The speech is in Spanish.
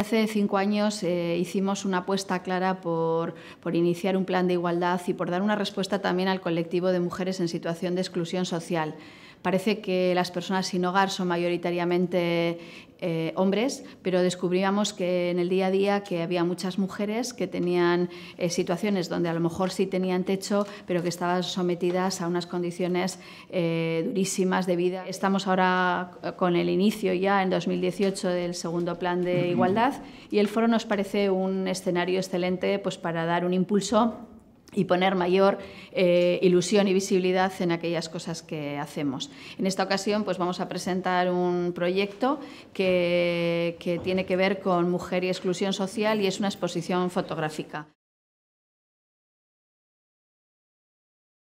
hace cinco años eh, hicimos una apuesta clara por iniciar un plan de igualdad y por dar una respuesta también al colectivo de mujeres en situación de exclusión social. Parece que las personas sin hogar son mayoritariamente eh, hombres, pero descubríamos que en el día a día que había muchas mujeres que tenían eh, situaciones donde a lo mejor sí tenían techo, pero que estaban sometidas a unas condiciones eh, durísimas de vida. Estamos ahora con el inicio ya en 2018 del segundo plan de igualdad y el foro nos parece un escenario excelente pues, para dar un impulso y poner mayor eh, ilusión y visibilidad en aquellas cosas que hacemos. En esta ocasión pues vamos a presentar un proyecto que tiene que ver con mujer y exclusión social y es una exposición fotográfica.